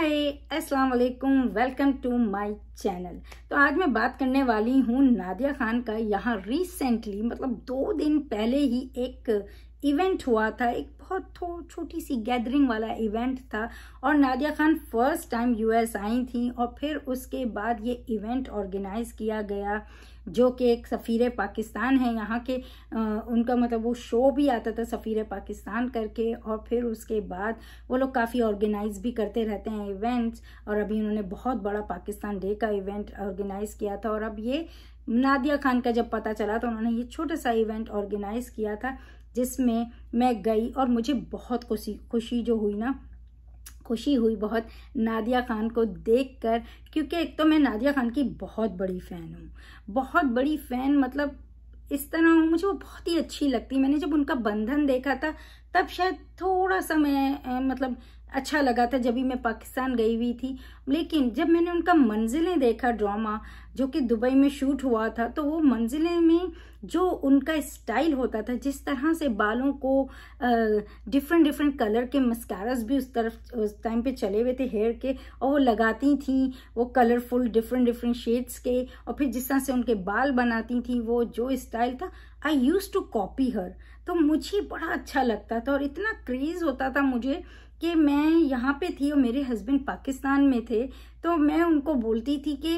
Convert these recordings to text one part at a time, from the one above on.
हाय अस्सलाम वालेकुम welcome to my channel तो आज मैं बात करने वाली हूँ नादिया खान का यहाँ रिसेंटली मतलब दो दिन पहले ही एक इवेंट हुआ था एक बहुत छोटी सी गैदरिंग वाला इवेंट था और Nadia Khan first time US आई थी और फिर उसके बाद ये इवेंट ऑर्गेनाइज किया गया जो कि एक सफ़ीर पाकिस्तान है यहाँ के आ, उनका मतलब वो शो भी आता था सफ़ीर पाकिस्तान करके और फिर उसके बाद वो लोग काफ़ी ऑर्गेनाइज भी करते रहते हैं इवेंट्स और अभी उन्होंने बहुत बड़ा पाकिस्तान डे का इवेंट ऑर्गेनाइज़ किया था और अब ये नादिया खान का जब पता चला तो उन्होंने ये छोटा सा इवेंट ऑर्गेनाइज़ किया था जिसमें मैं गई और मुझे बहुत खुशी खुशी जो हुई ना खुशी हुई बहुत नादिया ख़ान को देखकर क्योंकि एक तो मैं नादिया ख़ान की बहुत बड़ी फ़ैन हूँ बहुत बड़ी फ़ैन मतलब इस तरह हूँ मुझे वो बहुत ही अच्छी लगती मैंने जब उनका बंधन देखा था तब शायद थोड़ा सा मैं मतलब अच्छा लगा था जब भी मैं पाकिस्तान गई हुई थी लेकिन जब मैंने उनका मंजिलें देखा ड्रामा जो कि दुबई में शूट हुआ था तो वो मंजिलें में जो उनका स्टाइल होता था जिस तरह से बालों को डिफरेंट डिफरेंट कलर के मस्कारस भी उस तरफ उस टाइम पे चले हुए थे हेयर के और वो लगाती थी वो कलरफुल डिफरेंट डिफरेंट शेड्स के और फिर जिस तरह से उनके बाल बनाती थी वो जो स्टाइल था I use to copy her तो मुझे बड़ा अच्छा लगता था और इतना क्रेज़ होता था मुझे कि मैं यहाँ पे थी और मेरे हस्बैंड पाकिस्तान में थे तो मैं उनको बोलती थी कि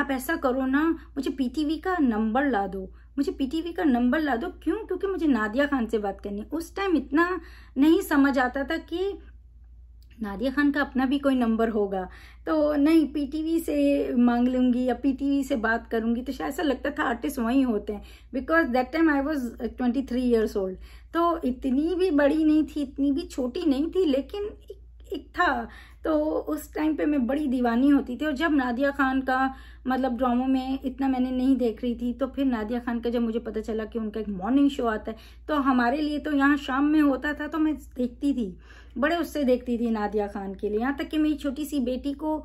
आप ऐसा करो ना मुझे पीटीवी का नंबर ला दो मुझे पीटीवी का नंबर ला दो क्यों क्योंकि मुझे नादिया खान से बात करनी उस टाइम इतना नहीं समझ आता था कि नादिया खान का अपना भी कोई नंबर होगा तो नहीं पीटीवी से मांग लूँगी या पीटीवी से बात करूँगी तो शायद ऐसा लगता था आर्टिस्ट वहीं होते हैं because that time I was twenty three years old तो इतनी भी बड़ी नहीं थी इतनी भी छोटी नहीं थी लेकिन एक, था तो उस टाइम पे मैं बड़ी दीवानी होती थी और जब नादिया खान का मतलब ड्रामो में इतना मैंने नहीं देख रही थी तो फिर नादिया खान का जब मुझे पता चला कि उनका एक मॉर्निंग शो आता है तो हमारे लिए तो यहाँ शाम में होता था तो मैं देखती थी बड़े उससे देखती थी नादिया खान के लिए यहाँ तक कि मेरी छोटी सी बेटी को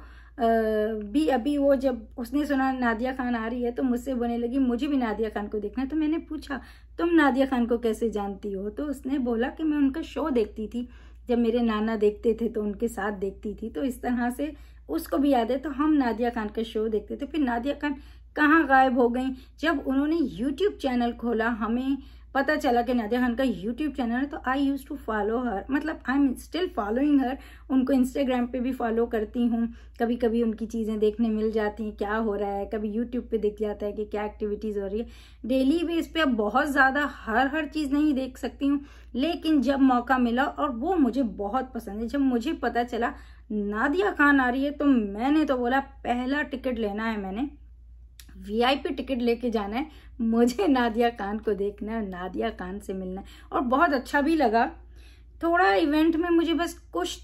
भी अभी वो जब उसने सुना नादिया खान आ रही है तो मुझसे बोलने लगी मुझे भी नादिया खान को देखना है तो मैंने पूछा तुम नादिया खान को कैसे जानती हो तो उसने बोला कि मैं उनका शो देखती थी जब मेरे नाना देखते थे तो उनके साथ देखती थी तो इस तरह से उसको भी याद है तो हम नादिया खान का शो देखते थे फिर नादिया खान कहाँ गायब हो गई जब उन्होंने यूट्यूब चैनल खोला हमें पता चला कि नादिया खान का यूट्यूब चैनल है तो I use to follow her मतलब I am still following her उनको इंस्टाग्राम पे भी फॉलो करती हूँ कभी कभी उनकी चीज़ें देखने मिल जाती हैं क्या हो रहा है कभी यूट्यूब पे दिख जाता है कि क्या एक्टिविटीज़ हो रही है डेली बेस पे अब बहुत ज़्यादा हर हर चीज़ नहीं देख सकती हूँ लेकिन जब मौका मिला और वो मुझे बहुत पसंद है जब मुझे पता चला नादिया खान आ रही है तो मैंने तो बोला पहला टिकट लेना है मैंने वीआईपी टिकट लेके जाना है मुझे नादिया खान को देखना है नादिया खान से मिलना है और बहुत अच्छा भी लगा थोड़ा इवेंट में मुझे बस कुछ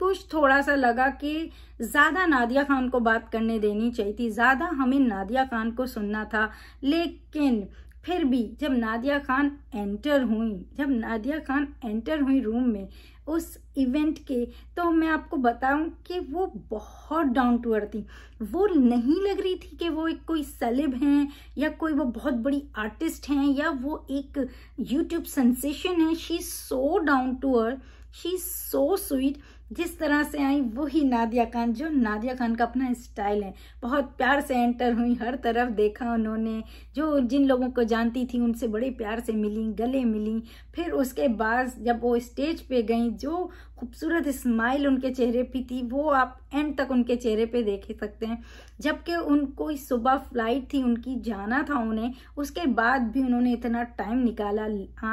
कुछ थोड़ा सा लगा कि ज़्यादा नादिया खान को बात करने देनी चाहिए थी ज़्यादा हमें नादिया खान को सुनना था लेकिन फिर भी जब नादिया खान एंटर हुई जब नादिया खान एंटर हुई रूम में उस इवेंट के तो मैं आपको बताऊं कि वो बहुत डाउन टू अर्थ थी वो नहीं लग रही थी कि वो एक कोई सेलिब हैं या कोई वो बहुत बड़ी आर्टिस्ट हैं या वो एक यूट्यूब सेंसेशन है she so down to earth she so sweet जिस तरह से आई वही नादिया खान जो नादिया खान का अपना स्टाइल है बहुत प्यार से एंटर हुई हर तरफ देखा उन्होंने जो जिन लोगों को जानती थी उनसे बड़े प्यार से मिली गले मिली फिर उसके बाद जब वो स्टेज पे गई जो खूबसूरत स्माइल उनके चेहरे पे थी वो आप एंड तक उनके चेहरे पे देख सकते हैं जबकि उनको सुबह फ्लाइट थी उनकी जाना था उन्हें उसके बाद भी उन्होंने इतना टाइम निकाला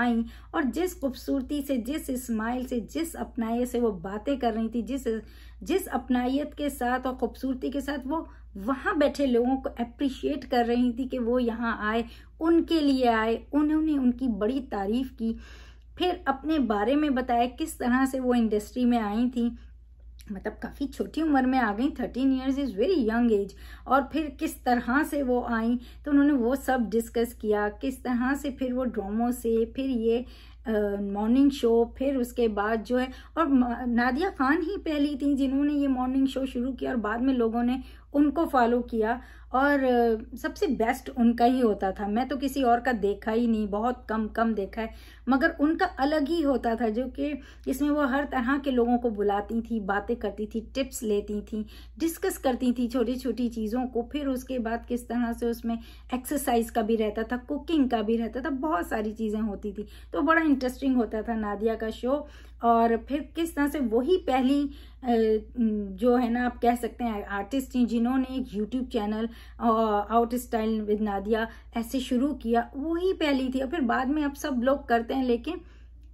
आई और जिस खूबसूरती से जिस स्माइल से जिस अपनाइए से वो बातें कर रही थी जिस जिस अपनाइत के साथ और खूबसूरती के साथ वो वहाँ बैठे लोगों को अप्रिशिएट कर रही थी कि वो यहाँ आए उनके लिए आए उन्होंने उनकी बड़ी तारीफ की फिर अपने बारे में बताया किस तरह से वो इंडस्ट्री में आई थी मतलब काफ़ी छोटी उम्र में आ गई thirteen years is very young age और फिर किस तरह से वो आई तो उन्होंने वो सब डिस्कस किया किस तरह से फिर वो ड्रामों से फिर ये मॉर्निंग uh, शो फिर उसके बाद जो है और नादिया खान ही पहली थी जिन्होंने ये मॉर्निंग शो शुरू किया और बाद में लोगों ने उनको फॉलो किया और सबसे बेस्ट उनका ही होता था मैं तो किसी और का देखा ही नहीं बहुत कम कम देखा है मगर उनका अलग ही होता था जो कि इसमें वो हर तरह के लोगों को बुलाती थी बातें करती थी टिप्स लेती थी डिस्कस करती थी छोटी छोटी चीज़ों को फिर उसके बाद किस तरह से उसमें एक्सरसाइज का भी रहता था कुकिंग का भी रहता था बहुत सारी चीज़ें होती थी तो बड़ा इंटरेस्टिंग होता था नादिया का शो और फिर किस तरह से वही पहली जो है ना आप कह सकते हैं आर्टिस्ट हैं जिन्होंने एक YouTube channel out style with Nadia ऐसे शुरू किया वो ही पहली थी और फिर बाद में अब सब लोग करते हैं लेकिन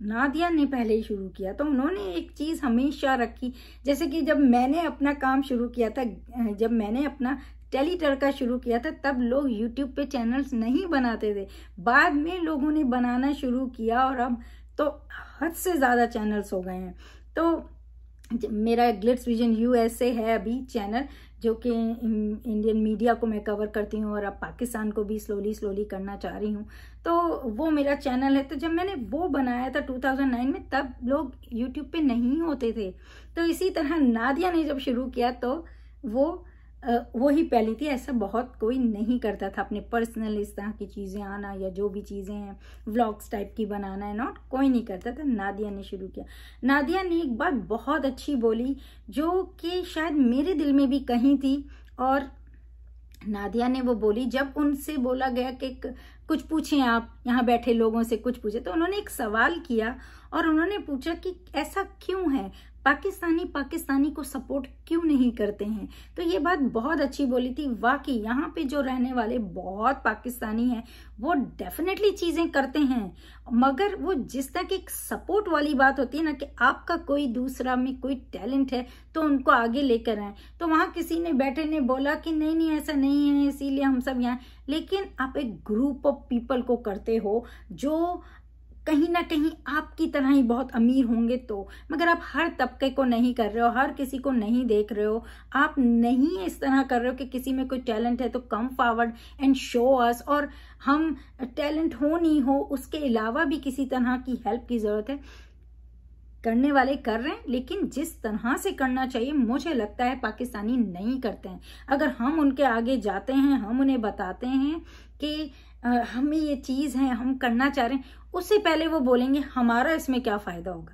नादिया ने पहले ही शुरू किया तो उन्होंने एक चीज़ हमेशा रखी जैसे कि जब मैंने अपना काम शुरू किया था जब मैंने अपना टेलीटर का शुरू किया था तब लोग यूट्यूब पे चैनल्स नहीं बनाते थे बाद में लोगों ने बनाना शुरू किया और अब तो हद से ज़्यादा चैनल्स हो गए हैं तो मेरा ग्लिट्स विजन यूएसए है अभी चैनल जो कि इंडियन मीडिया को मैं कवर करती हूँ और अब पाकिस्तान को भी स्लोली स्लोली करना चाह रही हूँ तो वो मेरा चैनल है तो जब मैंने वो बनाया था 2009 में तब लोग यूट्यूब पे नहीं होते थे तो इसी तरह नादिया ने जब शुरू किया तो वो वो ही पहली थी ऐसा बहुत कोई नहीं करता था अपने पर्सनल इस तरह की चीज़ें आना या जो भी चीज़ें हैं व्लॉग्स टाइप की बनाना है नॉट कोई नहीं करता था नादिया ने शुरू किया नादिया ने एक बात बहुत अच्छी बोली जो कि शायद मेरे दिल में भी कहीं थी और नादिया ने वो बोली जब उनसे बोला गया कि कुछ पूछें आप यहाँ बैठे लोगों से कुछ पूछे तो उन्होंने एक सवाल किया और उन्होंने पूछा कि ऐसा क्यों है पाकिस्तानी पाकिस्तानी को सपोर्ट क्यों नहीं करते हैं तो ये बात बहुत अच्छी बोली थी वाकई यहाँ पे जो रहने वाले बहुत पाकिस्तानी हैं वो डेफिनेटली चीज़ें करते हैं मगर वो जिस तरह की एक सपोर्ट वाली बात होती है ना कि आपका कोई दूसरा में कोई टैलेंट है तो उनको आगे लेकर आए तो वहां किसी ने बैठे ने बोला कि नहीं नहीं ऐसा नहीं है इसीलिए हम सब यहाँ लेकिन आप एक ग्रुप ऑफ पीपल को करते हो जो कहीं ना कहीं आपकी तरह ही बहुत अमीर होंगे तो मगर आप हर तबके को नहीं कर रहे हो हर किसी को नहीं देख रहे हो आप नहीं इस तरह कर रहे हो कि किसी में कोई टैलेंट है तो come forward and show us और हम टैलेंट हो नहीं हो उसके अलावा भी किसी तरह की हेल्प की ज़रूरत है करने वाले कर रहे हैं लेकिन जिस तरह से करना चाहिए मुझे लगता है पाकिस्तानी नहीं करते हैं अगर हम उनके आगे जाते हैं हम उन्हें बताते हैं कि हमें ये चीज़ है हम करना चाह रहे हैं उससे पहले वो बोलेंगे हमारा इसमें क्या फ़ायदा होगा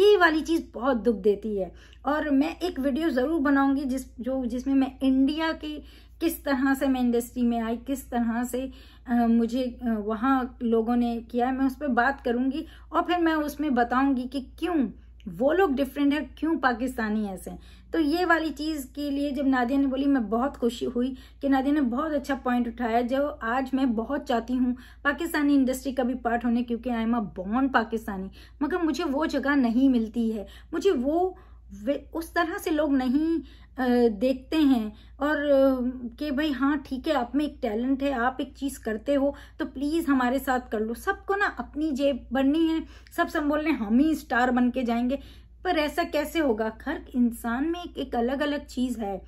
ये वाली चीज़ बहुत दुख देती है और मैं एक वीडियो ज़रूर बनाऊंगी जिस जो जिसमें मैं इंडिया की किस तरह से मैं इंडस्ट्री में आई किस तरह से आ, मुझे वहाँ लोगों ने किया मैं उस पर बात करूँगी और फिर मैं उसमें बताऊँगी कि क्यों वो लोग डिफरेंट है क्यों पाकिस्तानी ऐसे हैं तो ये वाली चीज़ के लिए जब नादिया ने बोली मैं बहुत खुशी हुई कि नादिया ने बहुत अच्छा पॉइंट उठाया जो आज मैं बहुत चाहती हूँ पाकिस्तानी इंडस्ट्री का भी पार्ट होने क्योंकि आई एम अ बॉन्ड पाकिस्तानी मगर मुझे वो जगह नहीं मिलती है मुझे वो वे उस तरह से लोग नहीं देखते हैं और कि भाई हाँ ठीक है आप में एक टैलेंट है आप एक चीज़ करते हो तो प्लीज़ हमारे साथ कर लो सबको ना अपनी जेब बननी है सब सब बोल रहे हैं हम ही स्टार बन के जाएंगे पर ऐसा कैसे होगा हर इंसान में एक, एक अलग अलग चीज़ है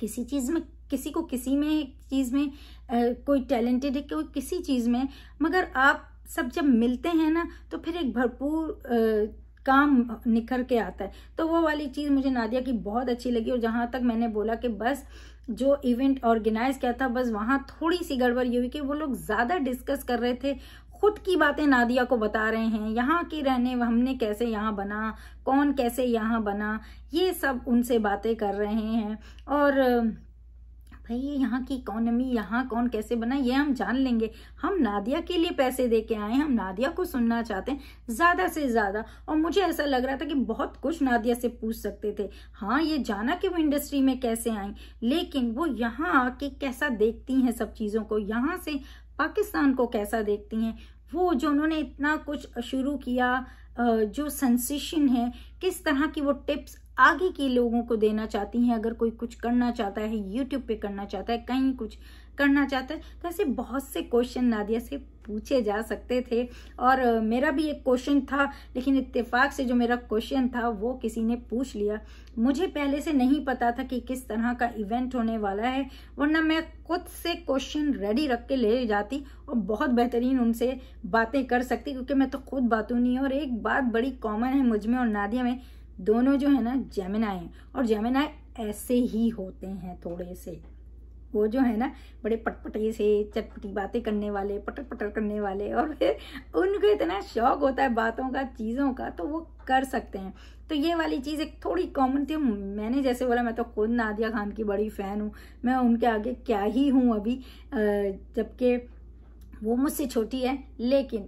किसी चीज़ में किसी को किसी में चीज़ में आ, कोई टैलेंटेड है कोई किसी चीज़ में मगर आप सब जब मिलते हैं ना तो फिर एक भरपूर काम निखर के आता है तो वो वाली चीज़ मुझे नादिया की बहुत अच्छी लगी और जहाँ तक मैंने बोला कि बस जो इवेंट ऑर्गेनाइज किया था बस वहाँ थोड़ी सी गड़बड़ ये हुई कि वो लोग ज़्यादा डिस्कस कर रहे थे खुद की बातें नादिया को बता रहे हैं यहाँ के रहने हमने कैसे यहाँ बना कौन कैसे यहाँ बना ये सब उनसे बातें कर रहे हैं और भाई ये यहाँ की इकोनॉमी यहाँ कौन कैसे बना ये हम जान लेंगे हम नादिया के लिए पैसे दे के आए हम नादिया को सुनना चाहते हैं ज़्यादा से ज़्यादा और मुझे ऐसा लग रहा था कि बहुत कुछ नादिया से पूछ सकते थे हाँ ये जाना कि वो इंडस्ट्री में कैसे आई लेकिन वो यहाँ आके कैसा देखती हैं सब चीज़ों को यहाँ से पाकिस्तान को कैसा देखती हैं वो जो उन्होंने इतना कुछ शुरू किया जो सेंसेशन है किस तरह की वो टिप्स आगे के लोगों को देना चाहती हैं अगर कोई कुछ करना चाहता है यूट्यूब पे करना चाहता है कहीं कुछ करना चाहता है तो ऐसे बहुत से क्वेश्चन नादिया से पूछे जा सकते थे और मेरा भी एक क्वेश्चन था लेकिन इत्तेफाक से जो मेरा क्वेश्चन था वो किसी ने पूछ लिया मुझे पहले से नहीं पता था कि किस तरह का इवेंट होने वाला है वरना मैं खुद से क्वेश्चन रेडी रख के ले जाती और बहुत बेहतरीन उनसे बातें कर सकती क्योंकि मैं तो खुद बातूनी और एक बात बड़ी कॉमन है मुझ में और नादिया में दोनों जो है ना जेमिनाए हैं और जेमिनाए ऐसे ही होते हैं थोड़े से वो जो है ना बड़े पटपटे से चटपटी बातें करने वाले पटर पटर करने वाले और फिर उनको इतना शौक होता है बातों का चीज़ों का तो वो कर सकते हैं तो ये वाली चीज़ एक थोड़ी कॉमन थी मैंने जैसे बोला मैं तो खुद नादिया खान की बड़ी फ़ैन हूँ मैं उनके आगे क्या ही हूँ अभी जबकि वो मुझसे छोटी है लेकिन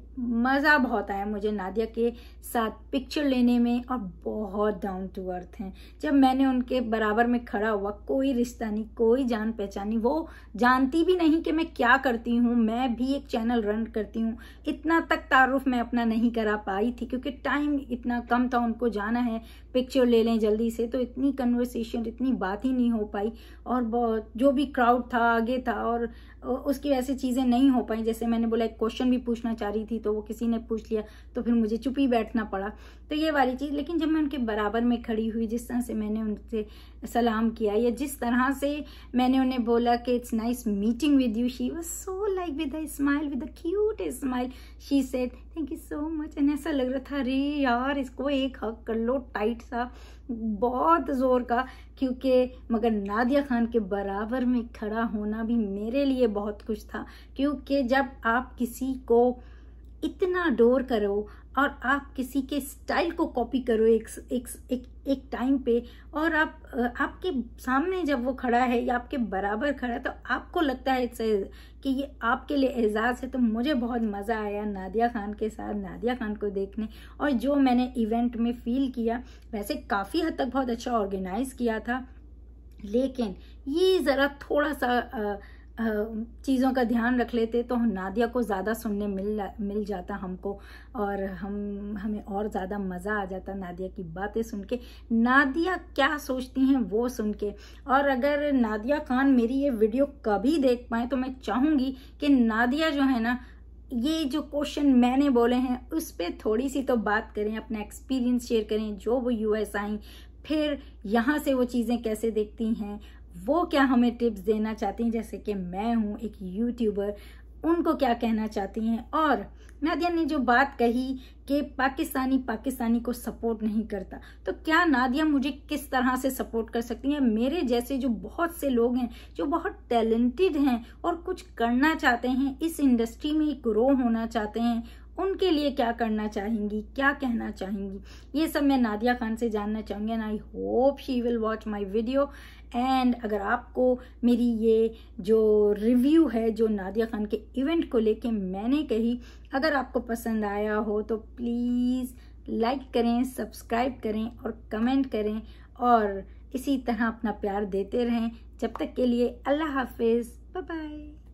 मज़ा बहुत आया मुझे नादिया के साथ पिक्चर लेने में और बहुत डाउन टू अर्थ हैं जब मैंने उनके बराबर में खड़ा हुआ कोई रिश्ता नहीं कोई जान पहचानी वो जानती भी नहीं कि मैं क्या करती हूँ मैं भी एक चैनल रन करती हूँ इतना तक तारुफ मैं अपना नहीं करा पाई थी क्योंकि टाइम इतना कम था उनको जाना है पिक्चर ले लें जल्दी से तो इतनी कन्वर्सेशन इतनी बात ही नहीं हो पाई और बहुत जो भी क्राउड था आगे था और उसकी वैसे चीज़ें नहीं हो पाई जैसे जैसे मैंने बोला एक क्वेश्चन भी पूछना चाह रही थी तो वो किसी ने पूछ लिया तो फिर मुझे चुप ही बैठना पड़ा तो ये वाली चीज़ लेकिन जब मैं उनके बराबर में खड़ी हुई जिस तरह से मैंने उनसे सलाम किया या जिस तरह से मैंने उन्हें बोला कि it's nice meeting with you she was so like with a smile with a cute smile she said thank you so much and ऐसा लग रहा था अरे यार इसको एक हक कर लो टाइट सा बहुत ज़ोर का क्योंकि मगर नादिया ख़ान के बराबर में खड़ा होना भी मेरे लिए बहुत कुछ था क्योंकि जब आप किसी को इतना डोर करो और आप किसी के स्टाइल को कॉपी करो एक एक एक एक टाइम पे और आप आपके सामने जब वो खड़ा है या आपके बराबर खड़ा है तो आपको लगता है कि ये आपके लिए एजाज़ है तो मुझे बहुत मज़ा आया नादिया ख़ान के साथ नादिया ख़ान को देखने और जो मैंने इवेंट में फ़ील किया वैसे काफ़ी हद तक बहुत अच्छा ऑर्गेनाइज़ किया था लेकिन ये ज़रा थोड़ा सा आ, चीज़ों का ध्यान रख लेते तो नादिया को ज़्यादा सुनने मिल मिल जाता हमको और हम हमें और ज़्यादा मज़ा आ जाता नादिया की बातें सुन के नादिया क्या सोचती हैं वो सुन के और अगर नादिया खान मेरी ये वीडियो कभी देख पाए तो मैं चाहूँगी कि नादिया जो है ना ये जो क्वेश्चन मैंने बोले हैं उस पर थोड़ी सी तो बात करें अपना एक्सपीरियंस शेयर करें जो वो यूएस आई फिर यहाँ से वो चीज़ें कैसे देखती हैं वो क्या हमें टिप्स देना चाहती हैं जैसे कि मैं हूँ एक यूट्यूबर उनको क्या कहना चाहती हैं और नादिया ने जो बात कही कि पाकिस्तानी पाकिस्तानी को सपोर्ट नहीं करता तो क्या नादिया मुझे किस तरह से सपोर्ट कर सकती हैं मेरे जैसे जो बहुत से लोग हैं जो बहुत टैलेंटेड हैं और कुछ करना चाहते हैं इस इंडस्ट्री में ग्रो होना चाहते हैं उनके लिए क्या करना चाहेंगी क्या कहना चाहेंगी ये सब मैं नादिया खान से जानना चाहूँगी and I hope she will watch my video and अगर आपको मेरी ये जो रिव्यू है जो नादिया खान के इवेंट को लेके मैंने कही अगर आपको पसंद आया हो तो प्लीज़ लाइक करें सब्सक्राइब करें और कमेंट करें और इसी तरह अपना प्यार देते रहें जब तक के लिए अल्लाह हाफिज़ बाय बाय